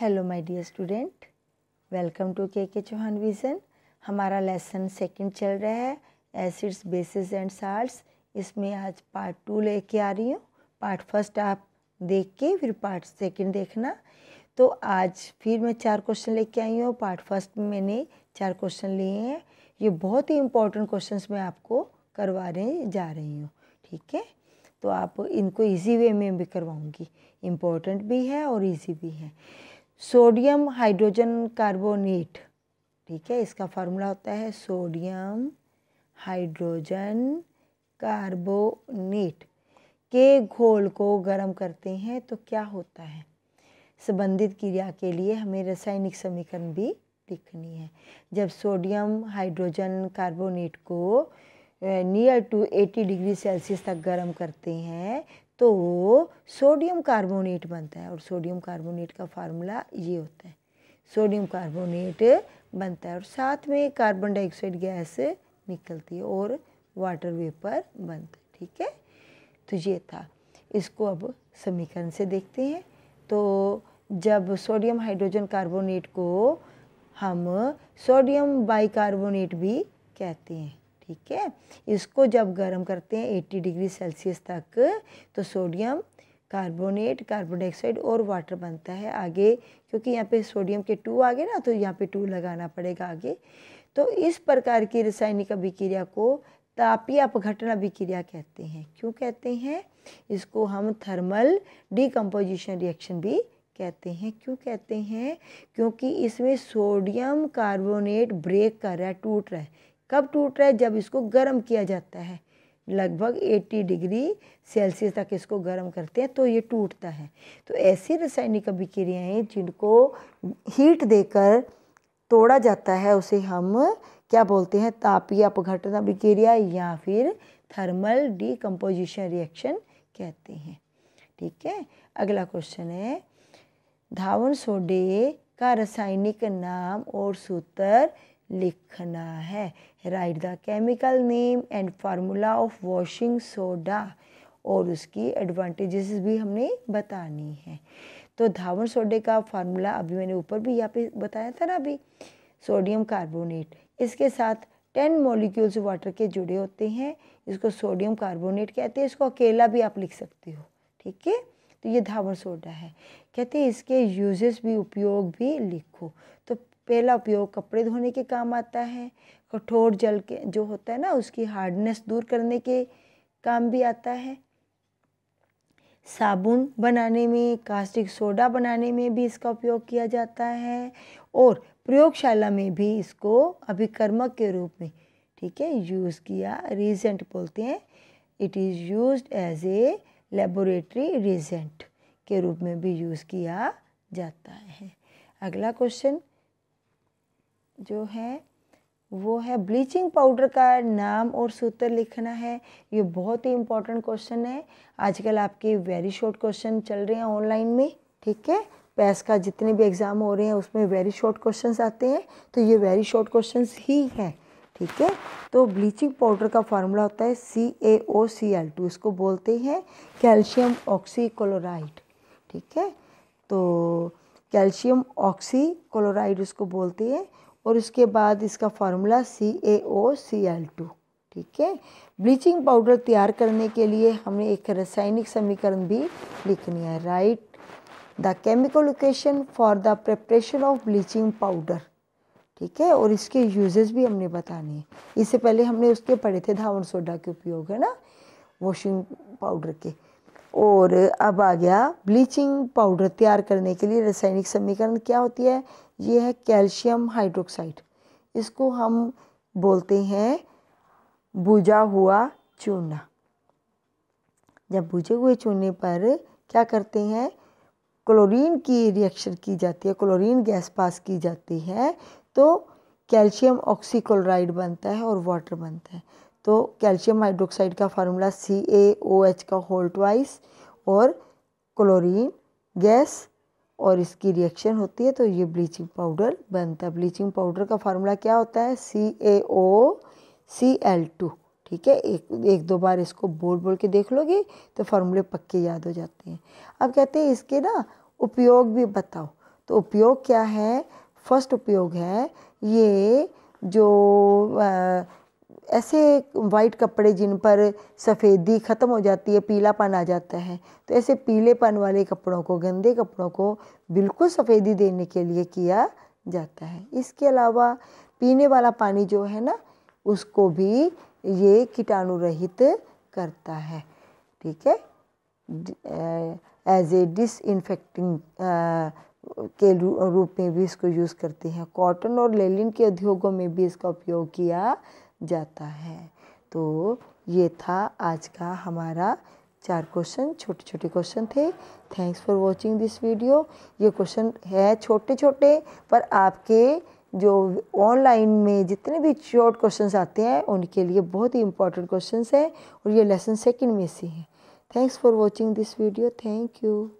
hello my dear student welcome to K K Chauhan vision हमारा lesson second चल रहा है एसिड्स बेसिस एंड साल्ट्स इसमें आज पार्ट टू लेके आ रही हूँ पार्ट फर्स्ट आप देख के फिर पार्ट सेकंड देखना तो आज फिर मैं चार क्वेश्चन लेके आई हूँ पार्ट फर्स्ट में मैंने चार क्वेश्चन लिए हैं ये बहुत ही इंपॉर्टेंट क्वेश्चन मैं आपको करवा रहे जा रही हूँ ठीक है तो आप इनको ईजी वे में भी करवाऊँगी इम्पोर्टेंट भी है और ईजी भी है सोडियम हाइड्रोजन कार्बोनेट ठीक है इसका फार्मूला होता है सोडियम हाइड्रोजन कार्बोनेट के घोल को गर्म करते हैं तो क्या होता है संबंधित क्रिया के लिए हमें रासायनिक समीकरण भी लिखनी है जब सोडियम हाइड्रोजन कार्बोनेट को नियर टू 80 डिग्री सेल्सियस तक गर्म करते हैं तो वो सोडियम कार्बोनेट बनता है और सोडियम कार्बोनेट का फार्मूला ये होता है सोडियम कार्बोनेट बनता है और साथ में कार्बन डाइऑक्साइड गैस निकलती है और वाटर वेपर बनता है ठीक है तो ये था इसको अब समीकरण से देखते हैं तो जब सोडियम हाइड्रोजन कार्बोनेट को हम सोडियम बाइकार्बोनेट भी कहते हैं ठीक है इसको जब गर्म करते हैं 80 डिग्री सेल्सियस तक तो सोडियम कार्बोनेट कार्बन डाइऑक्साइड और वाटर बनता है आगे क्योंकि यहाँ पे सोडियम के टू आ गए ना तो यहाँ पे टू लगाना पड़ेगा आगे तो इस प्रकार की रासायनिक अभिक्रिया को तापीय अपघटन अभिक्रिया कहते हैं क्यों कहते हैं इसको हम थर्मल डिकम्पोजिशन रिएक्शन भी कहते हैं क्यों कहते हैं क्योंकि इसमें सोडियम कार्बोनेट ब्रेक कर रहा है टूट रहा है कब टूट रहा है जब इसको गर्म किया जाता है लगभग 80 डिग्री सेल्सियस तक इसको गर्म करते हैं तो ये टूटता है तो ऐसी रासायनिक अभिक्रियाएँ जिनको हीट देकर तोड़ा जाता है उसे हम क्या बोलते हैं तापीय अपघटन अभिक्रिया या फिर थर्मल डिकम्पोजिशन रिएक्शन कहते हैं ठीक है अगला क्वेश्चन है धावन सोडे का रासायनिक नाम और सूत्र लिखना है write the chemical name and formula of washing soda और उसकी एडवांटेजेस भी हमने बतानी है तो धावन सोडे का फार्मूला अभी मैंने ऊपर भी यहाँ पे बताया था ना अभी सोडियम कार्बोनेट इसके साथ टेन मॉलिक्यूल्स वाटर के जुड़े होते हैं इसको सोडियम कार्बोनेट कहते हैं इसको अकेला भी आप लिख सकते हो ठीक है तो ये धावन सोडा है कहते हैं इसके यूजेस भी उपयोग भी लिखो तो पहला उपयोग कपड़े धोने के काम आता है कठोर जल के जो होता है ना उसकी हार्डनेस दूर करने के काम भी आता है साबुन बनाने में कास्टिक सोडा बनाने में भी इसका उपयोग किया जाता है और प्रयोगशाला में भी इसको अभिकर्मक के रूप में ठीक है यूज़ किया रीजेंट बोलते हैं it is use as a laboratory reagent के रूप में भी यूज़ किया जाता है अगला क्वेश्चन जो है वो है ब्लीचिंग पाउडर का नाम और सूत्र लिखना है ये बहुत ही इंपॉर्टेंट क्वेश्चन है आजकल आपके वेरी शॉर्ट क्वेश्चन चल रहे हैं ऑनलाइन में ठीक है पैस का जितने भी एग्ज़ाम हो रहे हैं उसमें वेरी शॉर्ट क्वेश्चन आते हैं तो ये वेरी शॉर्ट क्वेश्चन ही हैं ठीक है तो ब्लीचिंग पाउडर का फार्मूला होता है सी A O C L to इसको बोलते हैं कैल्शियम ऑक्सीक्लोराइड ठीक है तो कैल्शियम ऑक्सीक्लोराइड उसको बोलते हैं और उसके बाद इसका formula C A O C L two ठीक है ब्लीचिंग पाउडर तैयार करने के लिए हमें एक रासायनिक समीकरण भी लिखनी है write the chemical location for the preparation of bleaching powder ठीक है और इसके यूजेस भी हमने बताने हैं इससे पहले हमने उसके पढ़े थे धावन सोडा के उपयोग है ना वॉशिंग पाउडर के और अब आ गया ब्लीचिंग पाउडर तैयार करने के लिए रासायनिक समीकरण क्या होती है ये है कैल्शियम हाइड्रोक्साइड इसको हम बोलते हैं बुझा हुआ चूना जब बुझे हुए चूने पर क्या करते हैं क्लोरीन की रिएक्शन की जाती है क्लोरीन गैस पास की जाती है तो कैल्शियम ऑक्सीक्लोराइड बनता है और वाटर बनता है तो कैल्शियम हाइड्रोक्साइड का formula C A O H का होल्ट वाइस और क्लोरीन गैस और इसकी रिएक्शन होती है तो ये ब्लीचिंग पाउडर बनता है ब्लीचिंग पाउडर का फार्मूला क्या होता है सी A O C L two ठीक है एक एक दो बार इसको बोल बोल के देख लोगे तो फार्मूले पक्के याद हो जाते हैं अब कहते हैं इसके ना उपयोग भी बताओ तो उपयोग क्या है फर्स्ट उपयोग है ये जो ऐसे वाइट कपड़े जिन पर सफ़ेदी ख़त्म हो जाती है पीलापन आ जाता है तो ऐसे पीलेपन वाले कपड़ों को गंदे कपड़ों को बिल्कुल सफ़ेदी देने के लिए किया जाता है इसके अलावा पीने वाला पानी जो है ना उसको भी ये कीटाणु रहित करता है ठीक है एज ए डिसइनफेक्टिंग के रूप में भी इसको यूज़ करते हैं कॉटन और लेलिन के उद्योगों में भी इसका उपयोग किया जाता है तो ये था आज का हमारा चार क्वेश्चन छोटे छोटे क्वेश्चन थे thanks for watching this video ये क्वेश्चन है छोटे छोटे पर आपके जो ऑनलाइन में जितने भी शॉर्ट क्वेश्चंस आते हैं उनके लिए बहुत ही इंपॉर्टेंट क्वेश्चंस हैं और ये लेसन सेकंड में से हैं thanks for watching this video thank you